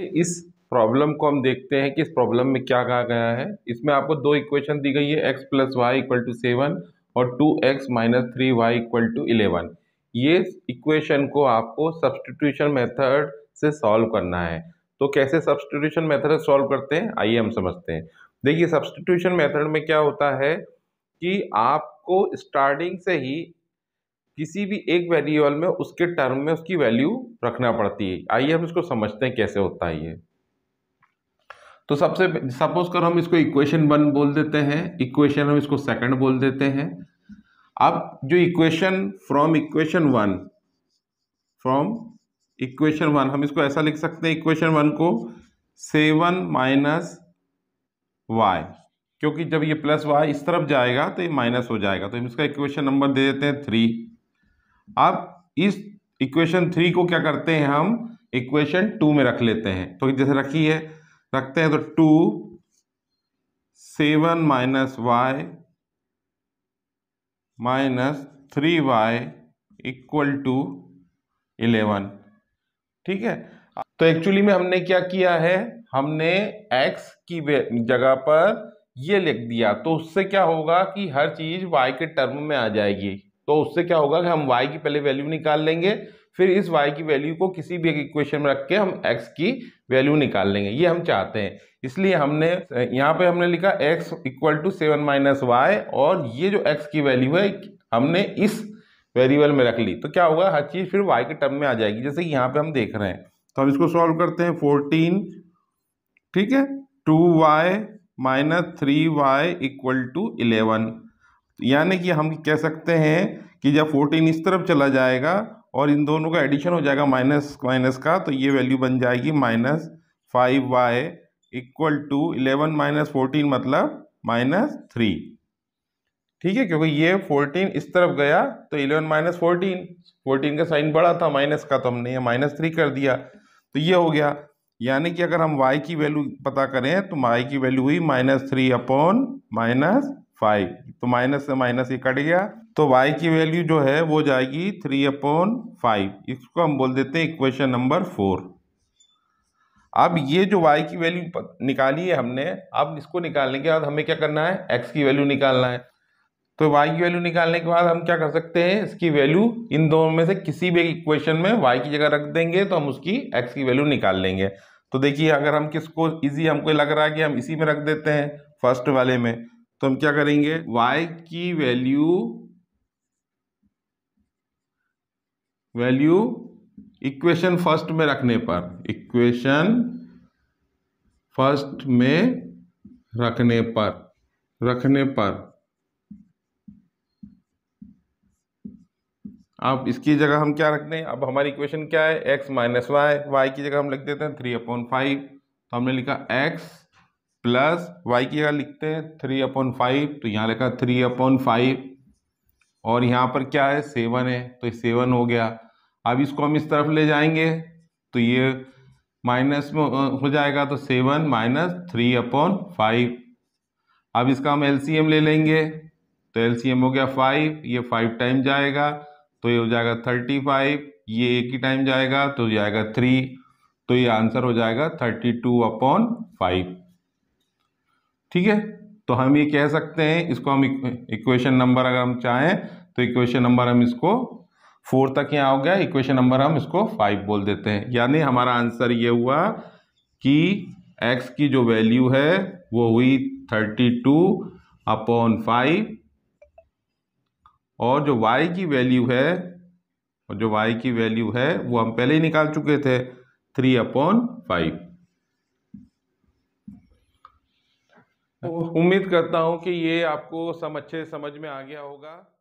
इस प्रॉब्लम को हम देखते हैं कि इस प्रॉब्लम में क्या कहा गया है इसमें आपको दो इक्वेशन दी गई है x plus y equal to seven और two x minus three y equal to eleven ये इक्वेशन को आपको सब्सटीट्यूशन मेथड से सॉल्व करना है तो कैसे सब्सटीट्यूशन मेथड सॉल्व करते हैं आइए हम समझते हैं देखिए सब्सटीट्यूशन मेथड में क्या होता है कि आपको स्टार्टिंग से ही किसी भी एक वेरिएबल में उसके टर्म में उसकी वैल्यू रखना पड़ती है आइए हम इसको समझते हैं कैसे होता है ये तो सबसे सपोज करो हम इसको इक्वेशन वन बोल देते हैं इक्वेशन हम इसको सेकंड बोल देते हैं अब जो equation from equation one from equation one हम इसको ऐसा लिख सकते हैं इक्वेशन वन को सेवन माइनस वाई क्योंकि जब ये प्लस वाई इस तरफ जाएगा तो ये माइनस हो जाएगा तो हम इसका इक्वेशन नंबर दे देते हैं थ्री अब इस इक्वेशन थ्री को क्या करते हैं हम इक्वेशन टू में रख लेते हैं तो जैसे रखी है रखते हैं तो two seven minus y minus three y equal to eleven ठीक है तो एक्चुअली में हमने क्या किया है हमने x की जगह पर ये लिख दिया तो उससे क्या होगा कि हर चीज़ y के टर्म में आ जाएगी तो उससे क्या होगा कि हम y की पहले वैल्यू निकाल लेंगे फिर इस y की वैल्यू को किसी भी एक इक्वेशन में रख के हम x की वैल्यू निकाल लेंगे ये हम चाहते हैं इसलिए हमने यहाँ पे हमने लिखा x equal to seven minus y और ये जो x की वैल्यू है हमने इस वेरिएबल में रख ली तो क्या होगा हर चीज़ फिर y के टर्म में आ जाएगी जैसे कि यहाँ पर हम देख रहे हैं तो हम इसको सॉल्व करते हैं फोर्टीन ठीक है two y minus three y equal to eleven यानी कि हम कह सकते हैं कि जब फोर्टीन इस तरफ चला जाएगा और इन दोनों का एडिशन हो जाएगा माइनस माइनस का तो ये वैल्यू बन जाएगी minus five y equal to eleven minus fourteen मतलब माइनस थ्री ठीक है क्योंकि ये फोर्टीन इस तरफ गया तो इलेवन माइनस फोर्टीन फोर्टीन का साइन बड़ा था माइनस का तो हमने ये माइनस थ्री कर दिया तो ये हो गया यानी कि अगर हम y की वैल्यू पता करें तो y की वैल्यू हुई minus three upon minus five तो माइनस से माइनस ये कट गया तो y की वैल्यू जो है वो जाएगी थ्री अपॉन फाइव इसको हम बोल देते हैं इक्वेशन नंबर फोर अब ये जो y की वैल्यू निकाली है हमने अब इसको निकालने के बाद हमें क्या करना है एक्स की वैल्यू निकालना है तो y की वैल्यू निकालने के बाद हम क्या कर सकते हैं इसकी वैल्यू इन दोनों में से किसी भी इक्वेशन में y की जगह रख देंगे तो हम उसकी x की वैल्यू निकाल लेंगे तो देखिए अगर हम किसको इजी हमको लग रहा है कि हम इसी में रख देते हैं फर्स्ट वाले में तो हम क्या करेंगे y की वैल्यू वैल्यू इक्वेशन फर्स्ट में रखने पर इक्वेशन फर्स्ट में रखने पर रखने पर अब इसकी जगह हम क्या रखते हैं अब हमारी इक्वेशन क्या है x माइनस वाई वाई की जगह हम लिख देते हैं थ्री अपॉन फाइव तो हमने लिखा x प्लस वाई की अगर लिखते हैं थ्री अपॉन फाइव तो यहाँ लिखा थ्री अपॉन फाइव और यहाँ पर क्या है सेवन है तो सेवन हो गया अब इसको हम इस तरफ ले जाएंगे तो ये माइनस में हो जाएगा तो seven minus three upon five अब इसका हम एलसीएम ले लेंगे तो एलसीएम हो गया फाइव ये फाइव टाइम जाएगा तो ये हो जाएगा थर्टी फाइव ये एक ही टाइम जाएगा तो जाएगा थ्री तो ये आंसर हो जाएगा थर्टी टू अपॉन फाइव ठीक है तो हम ये कह सकते हैं इसको हम इक्वेशन नंबर अगर हम चाहें तो इक्वेशन नंबर हम इसको फोर तक यहाँ हो गया इक्वेशन नंबर हम इसको फाइव बोल देते हैं यानी हमारा आंसर ये हुआ कि एक्स की जो वैल्यू है वो हुई थर्टी टू अपॉन फाइव और जो वाई की वैल्यू है और जो वाई की वैल्यू है वो हम पहले ही निकाल चुके थे थ्री अपॉन फाइव उम्मीद करता हूँ कि ये आपको सब अच्छे समझ में आ गया होगा